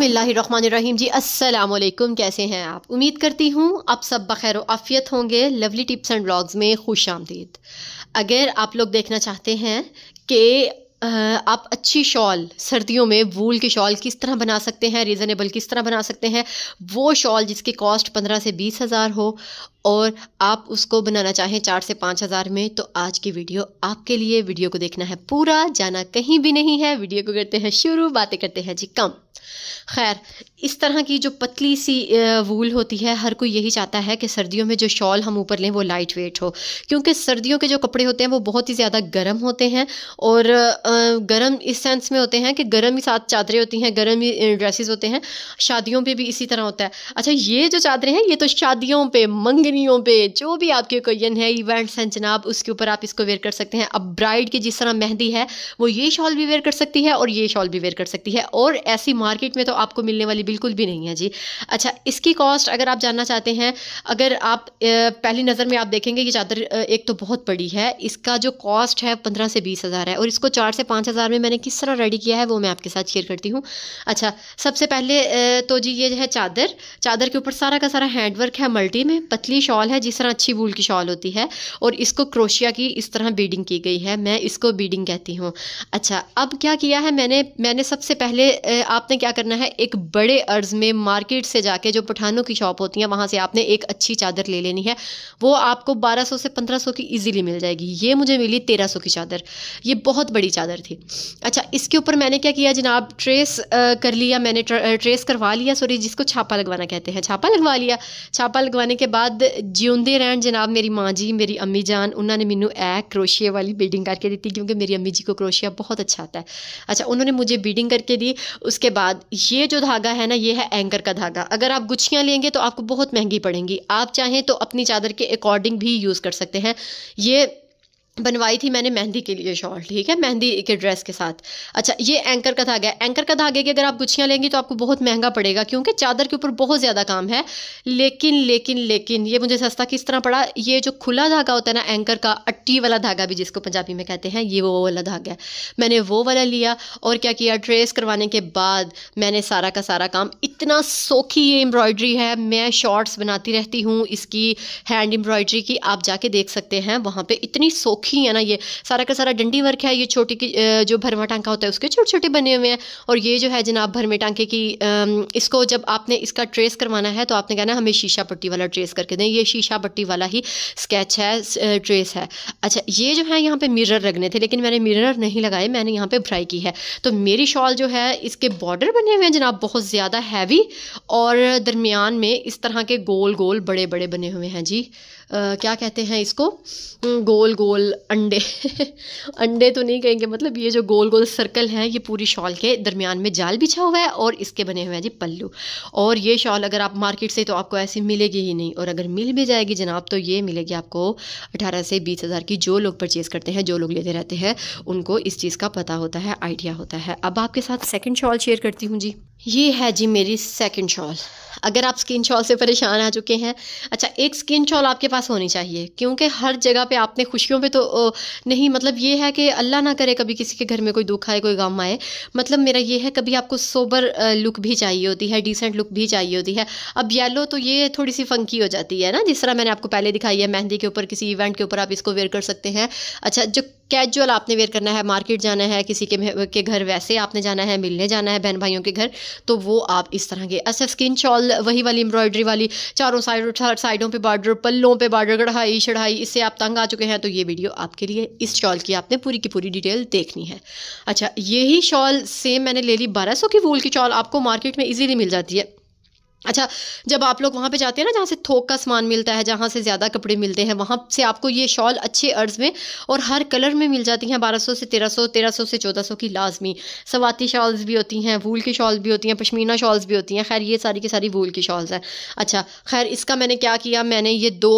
बिसमीम जी असलकुम कैसे हैं आप उम्मीद करती हूँ आप सब बखैर आफियत होंगे लवली टिप्स एंड ब्लॉग्स में खुश आमदीद अगर आप लोग देखना चाहते हैं कि आप अच्छी शॉल सर्दियों में वूल की शॉल किस तरह बना सकते हैं रीज़नेबल किस तरह बना सकते हैं वो शॉल जिसकी कॉस्ट पंद्रह से बीस हज़ार हो और आप उसको बनाना चाहें चार से पाँच हज़ार में तो आज की वीडियो आपके लिए वीडियो को देखना है पूरा जाना कहीं भी नहीं है वीडियो को करते हैं शुरू बातें करते हैं जी कम खैर इस तरह की जो पतली सी वूल होती है हर कोई यही चाहता है कि सर्दियों में जो शॉल हम ऊपर लें वो लाइट वेट हो क्योंकि सर्दियों के जो कपड़े होते हैं वो बहुत ही ज़्यादा गर्म होते हैं और गर्म इस सेंस में होते हैं कि गर्म ही साथ चादरें होती हैं गर्म ही ड्रेसेस होते हैं शादियों पे भी इसी तरह होता है अच्छा ये जो चादरें हैं ये तो शादियों पर मंगे सिनेरियो पे जो भी आपके ओकेजन है इवेंट्स हैं जनाब उसके ऊपर आप इसको वेयर कर सकते हैं अब ब्राइड की जिस तरह मेहंदी है वो ये शॉल भी वेयर कर सकती है और ये शॉल भी वेयर कर सकती है और ऐसी मार्केट में तो आपको मिलने वाली बिल्कुल भी नहीं है जी अच्छा इसकी कॉस्ट अगर आप जानना चाहते हैं अगर आप पहली नज़र में आप देखेंगे ये चादर एक तो बहुत बड़ी है इसका जो कॉस्ट है पंद्रह से बीस हज़ार है और इसको चार से पाँच हज़ार में मैंने किस तरह रेडी किया है वो मैं आपके साथ शेयर करती हूँ अच्छा सबसे पहले तो जी ये है चादर चादर के ऊपर सारा का सारा हैंडवर्क है मल्टी में पतली की शॉल है जिस तरह अच्छी वूल की शॉल होती है और इसको क्रोशिया की इस तरह बीडिंग की गई है मैं इसको बीडिंग कहती हूँ अच्छा अब क्या किया है मैंने मैंने सबसे पहले आपने क्या करना है एक बड़े अर्ज में मार्केट से जाके जो पठानों की शॉप होती हैं वहाँ से आपने एक अच्छी चादर ले लेनी है वो आपको बारह से पंद्रह की ईजिली मिल जाएगी ये मुझे मिली तेरह की चादर ये बहुत बड़ी चादर थी अच्छा इसके ऊपर मैंने क्या किया जनाब ट्रेस कर लिया मैंने ट्रेस करवा लिया सॉरी जिसको छापा लगवाना कहते हैं छापा लगवा लिया छापा लगवाने के बाद ਜਿਉਂਦੇ ਰਹਿਣ जनाब मेरी माँ जी मेरी अम्मी जान उन्होंने ਨੇ ਮੈਨੂੰ ਇਹ वाली बीडिंग करके दी थी क्योंकि मेरी अम्मी जी को क्रोशिया बहुत अच्छा आता है अच्छा उन्होंने मुझे बीडिंग करके दी उसके बाद ये जो धागा है ना ये है एंकर का धागा अगर आप गुच्छियाँ लेंगे तो आपको बहुत महंगी पड़ेंगी आप चाहें तो अपनी चादर के अकॉर्डिंग भी यूज़ कर सकते हैं ये बनवाई थी मैंने मेहंदी के लिए शॉल ठीक है मेहंदी के ड्रेस के साथ अच्छा ये एंकर का धागा है एंकर का धागे की अगर आप गुच्छियाँ लेंगी तो आपको बहुत महंगा पड़ेगा क्योंकि चादर के ऊपर बहुत ज़्यादा काम है लेकिन लेकिन लेकिन ये मुझे सस्ता किस तरह पड़ा ये जो खुला धागा होता है ना एंकर का अट्टी वाला धागा भी जिसको पंजाबी में कहते हैं ये वो वाला धागा है मैंने वो वाला लिया और क्या किया ड्रेस करवाने के बाद मैंने सारा का सारा काम इतना सौखी ये एम्ब्रॉयड्री है मैं शॉर्ट्स बनाती रहती हूँ इसकी हैंड एम्ब्रॉयड्री की आप जाके देख सकते हैं वहाँ पर इतनी सौखी खोखी है ना ये सारा का सारा डंडी वर्क है ये छोटी की जो भरवा टांका होता है उसके छोटे छोटे बने हुए हैं और ये जो है जनाब भरमे टांके की इसको जब आपने इसका ट्रेस करवाना है तो आपने कहना हमें शीशा पट्टी वाला ट्रेस करके दें ये शीशा पट्टी वाला ही स्केच है ट्रेस है अच्छा ये जो है यहाँ पे मिररर लगने थे लेकिन मैंने मिररर नहीं लगाए मैंने यहाँ पे भ्राई की है तो मेरी शॉल जो है इसके बॉर्डर बने हुए हैं जनाब बहुत ज़्यादा हैवी और दरमियान में इस तरह के गोल गोल बड़े बड़े बने हुए हैं जी क्या कहते हैं इसको गोल गोल अंडे अंडे तो नहीं कहेंगे मतलब ये जो गोल गोल सर्कल है ये पूरी शॉल के दरमियान में जाल बिछा हुआ है और इसके बने हुए हैं जी पल्लू और ये शॉल अगर आप मार्केट से तो आपको ऐसी मिलेगी ही नहीं और अगर मिल भी जाएगी जनाब तो ये मिलेगी आपको अठारह से बीस हज़ार की जो लोग परचेज़ करते हैं जो लोग लेते रहते हैं उनको इस चीज़ का पता होता है आइडिया होता है अब आपके साथ सेकेंड शॉल शेयर करती हूँ जी ये है जी मेरी सेकंड शॉल अगर आप स्किन शॉल से परेशान आ चुके हैं अच्छा एक स्किन शॉल आपके पास होनी चाहिए क्योंकि हर जगह पे आपने खुशियों पे तो नहीं मतलब ये है कि अल्लाह ना करे कभी किसी के घर में कोई दुख आए कोई गम आए मतलब मेरा ये है कभी आपको सोबर लुक भी चाहिए होती है डिसेंट लुक भी चाहिए होती है अब येलो तो ये थोड़ी सी फंकी हो जाती है ना जिस तरह मैंने आपको पहले दिखाई है मेहंदी के ऊपर किसी इवेंट के ऊपर आप इसको वेयर कर सकते हैं अच्छा जो कैजुअल आपने वेयर करना है मार्केट जाना है किसी के के घर वैसे आपने जाना है मिलने जाना है बहन भाइयों के घर तो वो आप इस तरह के ऐसे स्किन शॉल वही वाली एम्ब्रॉयडरी वाली चारों साइड साइडों पे बॉर्डर पल्लों पे बॉर्डर कढ़ाई चढ़ाई इससे आप तंग आ चुके हैं तो ये वीडियो आपके लिए इस शॉल की आपने पूरी की पूरी डिटेल देखनी है अच्छा यही शॉल सेम मैंने ले ली बारह की वूल की शॉल आपको मार्केट में ईजिली मिल जाती है अच्छा जब आप लोग वहाँ पे जाते हैं ना जहाँ से थोक का सामान मिलता है जहाँ से ज़्यादा कपड़े मिलते हैं वहाँ से आपको ये शॉल अच्छे अर्ज में और हर कलर में मिल जाती हैं 1200 से 1300 1300 से 1400 की लाजमी सवाती शॉल्स भी होती हैं वूल की शॉल्स भी होती हैं पश्मीना शॉल्स भी होती हैं खैर ये सारी की सारी वूल की शॉल्स हैं अच्छा खैर इसका मैंने क्या किया मैंने ये दो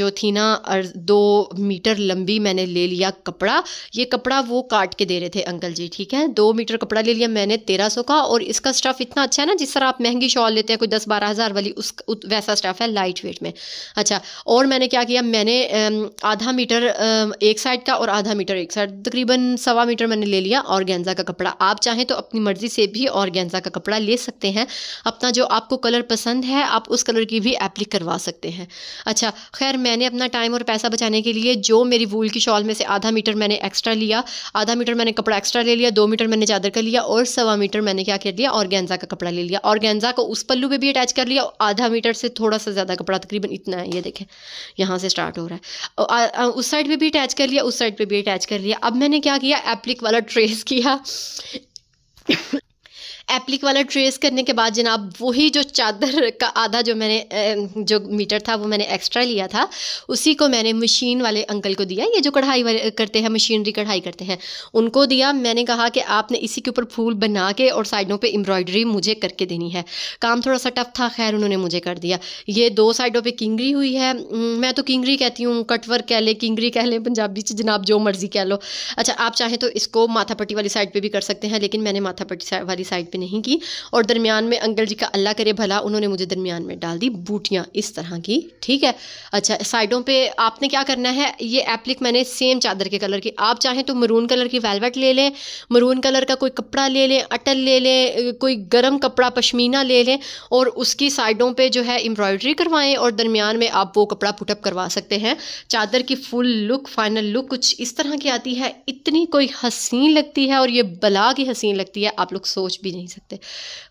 जो थी ना अर्ज दो मीटर लंबी मैंने ले लिया कपड़ा ये कपड़ा वो काट के दे रहे थे अंकल जी ठीक है दो मीटर कपड़ा ले लिया मैंने तेरह का और इसका स्टफ़ इतना अच्छा है ना जिस तरह आप महंगी शॉल लेते हैं कोई दस बारह हज़ार वाली उस वैसा स्टफ़ है लाइट वेट में अच्छा और मैंने क्या किया मैंने आधा मीटर एक साइड का और आधा मीटर एक साइड तकरीबन सवा मीटर मैंने ले लिया और गेंजा का कपड़ा आप चाहें तो अपनी मर्ज़ी से भी और गेंजा का कपड़ा ले सकते हैं अपना जो आपको कलर पसंद है आप उस कलर की भी एप्लिक करवा सकते हैं अच्छा खैर मैंने अपना टाइम और पैसा बचाने के लिए जो मेरी वूल की शॉल में से आधा मीटर मैंने एक्स्ट्रा लिया आधा मीटर मैंने कपड़ा एक्स्ट्रा ले लिया दो मीटर मैंने चादर का लिया और सवा मीटर मैंने क्या कर लिया और गेंजा का कपड़ा ले लिया और गेंजा को उस पल्लू पे पे भी अटैच कर लिया आधा मीटर से थोड़ा सा ज़्यादा कपड़ा तकरीबन इतना है ये देखें यहाँ से स्टार्ट हो रहा है उस साइड पर भी अटैच कर लिया उस साइड पर भी अटैच कर लिया अब मैंने क्या किया एप्लिक वाला ट्रेस किया एप्लिक वाला ट्रेस करने के बाद जनाब वही जो चादर का आधा जो मैंने जो मीटर था वो मैंने एक्स्ट्रा लिया था उसी को मैंने मशीन वाले अंकल को दिया ये जो कढ़ाई वाले करते हैं मशीनरी कढ़ाई करते हैं उनको दिया मैंने कहा कि आपने इसी के ऊपर फूल बना के और साइडों पे एम्ब्रॉयडरी मुझे करके देनी है काम थोड़ा सा टफ था खैर उन्होंने मुझे कर दिया ये दो साइडों पर किंगरी हुई है मैं तो किंगरी कहती हूँ कटवर कह लें किंगरी कह लें पंजाबी से जनाब जो मर्जी कह लो अच्छा आप चाहें तो इसको माथापट्टी वाली साइड पर भी कर सकते हैं लेकिन मैंने माथापट्टी वाली साइड पर पे नहीं की और दरमियान में अंकल जी का अल्लाह करे भला उन्होंने मुझे दरमियान में डाल दी बूटियाँ इस तरह की ठीक है अच्छा साइडों पे आपने क्या करना है ये एप्लिक मैंने सेम चादर के कलर की आप चाहें तो मरून कलर की वेलवेट ले लें मरून कलर का कोई कपड़ा ले लें अटल ले लें कोई गर्म कपड़ा पशमीना ले लें और उसकी साइडों पर जो है एम्ब्रॉयड्री करवाएँ और दरमियान में आप वो कपड़ा पुटअप करवा सकते हैं चादर की फुल लुक फाइनल लुक कुछ इस तरह की आती है इतनी कोई हसीन लगती है और ये बला की हसीन लगती है आप लोग सोच भी नहीं नहीं सकते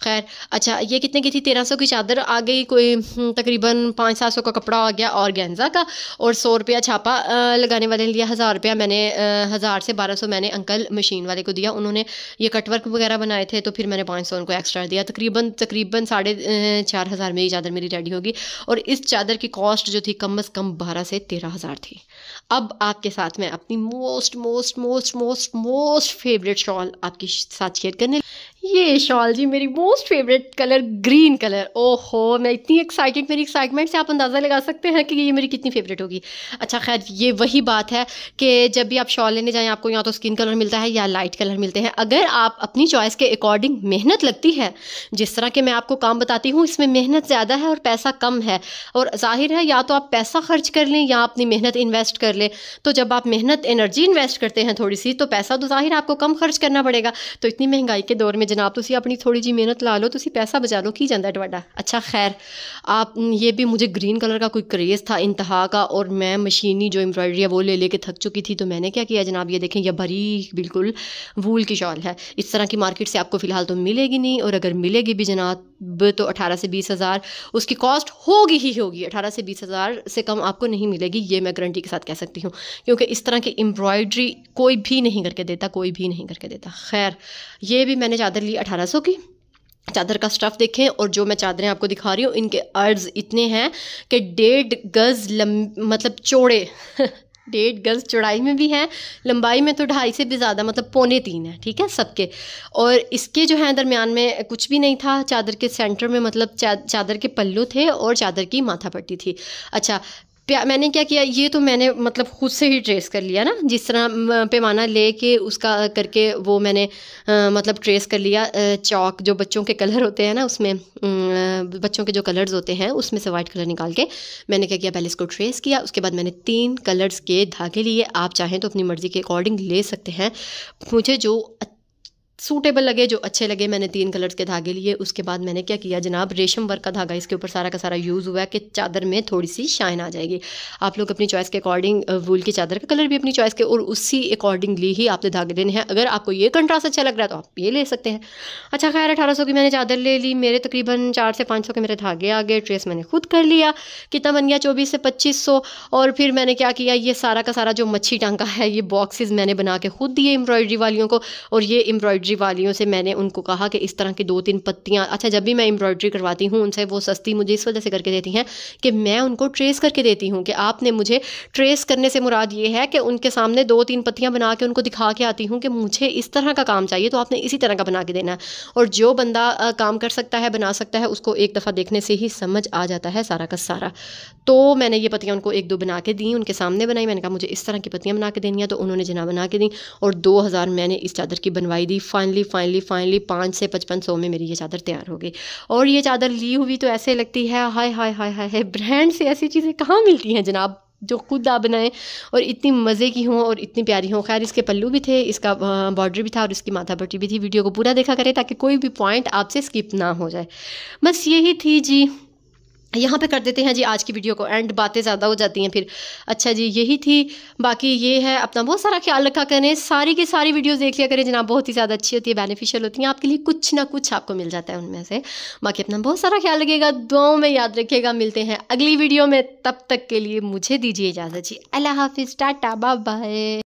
खैर अच्छा ये कितने की थी तेरह सौ की चादर आ गई कोई हम्म, तकरीबन पाँच सात सौ का कपड़ा आ गया और गेंजा का और सौ रुपया छापा लगाने वाले ने लिया हज़ार रुपया मैंने हज़ार से बारह सौ मैंने अंकल मशीन वाले को दिया उन्होंने ये कटवर्क वगैरह बनाए थे तो फिर मैंने पाँच सौ उनको एक्स्ट्रा दिया तकरीबन तकरीबन साढ़े चार हज़ार मेरी चादर मेरी रेडी होगी और इस चादर की कॉस्ट जो थी कम अज़ कम बारह से तेरह हज़ार थी अब आपके साथ मैं अपनी most most most most most favourite shawl आपके साथ शेयर करने ये शॉल जी मेरी most favourite colour green colour ओहो मैं इतनी एक्साइटेड मेरी एक्साइटमेंट से आप अंदाज़ा लगा सकते हैं कि ये मेरी कितनी फेवरेट होगी अच्छा खैर ये वही बात है कि जब भी आप शॉल लेने जाएं आपको या तो स्किन कलर मिलता है या लाइट कलर मिलते हैं अगर आप अपनी चॉइस के अकॉर्डिंग मेहनत लगती है जिस तरह के मैं आपको काम बताती हूँ इसमें मेहनत ज़्यादा है और पैसा कम है और जाहिर है या तो आप पैसा खर्च कर लें या अपनी मेहनत इन्वेस्ट कर लें तो जब आप मेहनत एनर्जी इन्वेस्ट करते हैं थोड़ी सी तो पैसा तो जाहिर आपको कम खर्च करना पड़ेगा तो इतनी महंगाई के दौर में जनाब तुम अपनी थोड़ी जी मेहनत ला लो तुम पैसा बचा लो की ਜਾਂਦਾ है अच्छा खैर आप ये भी मुझे ग्रीन कलर का कोई क्रेज़ था इंतहा का और मैं मशीनी जो एम्ब्रॉयडरी है वो ले लेके थक चुकी थी तो मैंने क्या किया जनाब ये देखें यह भरी बिल्कुल वूल की शॉल है इस तरह की मार्केट से आपको फ़िलहाल तो मिलेगी नहीं और अगर मिलेगी भी जनाब तो अठारह से बीस हज़ार उसकी कॉस्ट होगी ही होगी अठारह से बीस हज़ार से कम आपको नहीं मिलेगी ये मैं गारंटी के साथ कह सकती हूँ क्योंकि इस तरह की एम्ब्रॉयड्री कोई भी नहीं करके देता कोई भी नहीं करके देता खैर ये भी मैंने चादर ली अठारह सौ की चादर का स्टफ़ देखें और जो मैं चादरें आपको दिखा रही हूँ इनके अर्ज इतने हैं कि डेढ़ गज़ लम मतलब चौड़े डेढ़ गज चौड़ाई में भी हैं लंबाई में तो ढाई से भी ज़्यादा मतलब पौने तीन है ठीक है सबके और इसके जो है दरमियान में कुछ भी नहीं था चादर के सेंटर में मतलब चादर के पल्लू थे और चादर की माथा पट्टी थी अच्छा प्या मैंने क्या किया ये तो मैंने मतलब खुद से ही ट्रेस कर लिया ना जिस तरह पैमाना ले के उसका करके वो मैंने आ, मतलब ट्रेस कर लिया चौक जो बच्चों के कलर होते हैं ना उसमें बच्चों के जो कलर्स होते हैं उसमें से वाइट कलर निकाल के मैंने क्या किया पहले इसको ट्रेस किया उसके बाद मैंने तीन कलर्स के धागे लिए आप चाहें तो अपनी मर्ज़ी के अकॉर्डिंग ले सकते हैं मुझे जो सूटेबल लगे जो अच्छे लगे मैंने तीन कलर्स के धागे लिए उसके बाद मैंने क्या किया जनाब रेशम वर्क का धागा इसके ऊपर सारा का सारा यूज़ हुआ है कि चादर में थोड़ी सी शाइन आ जाएगी आप लोग अपनी चॉइस के अकॉर्डिंग वूल की चादर का कलर भी अपनी चॉइस के और उसी अकॉर्डिंगली ही आपने धागे लेने हैं अगर आपको ये कंट्रास्ट अच्छा लग रहा है तो आप ये ले सकते हैं अच्छा खैर अठारह की मैंने चादर ले ली मेरे तकरीबन चार से पाँच के मेरे धागे आ गए ट्रेस मैंने खुद कर लिया कितना बन गया चौबीस से पच्चीस और फिर मैंने क्या किया ये सारा का सारा जो मच्छी टांका है ये बॉक्सेज मैंने बना के खुद दिए एम्ब्रॉयडरी वालियों को और ये एम्ब्रॉयडरी एम्ब्रॉयड्री वालियों से मैंने उनको कहा कि इस तरह की दो तीन पत्तियाँ अच्छा जब भी मैं एम्ब्रॉयड्री करवाती हूँ उनसे वो सस्ती मुझे इस वजह से करके देती हैं कि मैं उनको ट्रेस करके देती हूँ कि आपने मुझे ट्रेस करने से मुराद ये है कि उनके सामने दो तीन पत्तियाँ बना के उनको दिखा के आती हूँ कि मुझे इस तरह का काम चाहिए तो आपने इसी तरह का बना के देना है और जो बंदा काम कर सकता है बना सकता है उसको एक दफ़ा देखने से ही समझ आ जाता है सारा का सारा तो मैंने ये पत्तियाँ उनको एक दो बना के दी उनके सामने बनाई मैंने कहा मुझे इस तरह की पत्तियाँ बना के देनी है तो उन्होंने जना बना के दी और दो हज़ार मैंने इस चादर की बनवाई दी फाइनली फाइनली फाइनली पाँच से पचपन सौ में मेरी ये चादर तैयार हो गई और ये चादर ली हुई तो ऐसे लगती है हाय हाय हाय हाय हाय ब्रांड से ऐसी चीज़ें कहाँ मिलती हैं जनाब जो खुद आप बनाएं और इतनी मज़े की हों और इतनी प्यारी हों खैर इसके पल्लू भी थे इसका बॉर्डर भी था और इसकी माथा पट्टी भी थी वीडियो को पूरा देखा करें ताकि कोई भी पॉइंट आपसे स्किप ना हो जाए बस यही थी जी यहाँ पे कर देते हैं जी आज की वीडियो को एंड बातें ज़्यादा हो जाती हैं फिर अच्छा जी यही थी बाकी ये है अपना बहुत सारा ख्याल रखा करें सारी की सारी वीडियोस देख लिया करें जनाब बहुत ही ज़्यादा अच्छी होती है बेनिफिशियल होती हैं आपके लिए कुछ ना कुछ आपको मिल जाता है उनमें से बाकी अपना बहुत सारा ख्याल रखेगा दुआओं में याद रखेगा मिलते हैं अगली वीडियो में तब तक के लिए मुझे दीजिए इजाज़त जी अल्लाह हाफिज़ टाटा बाय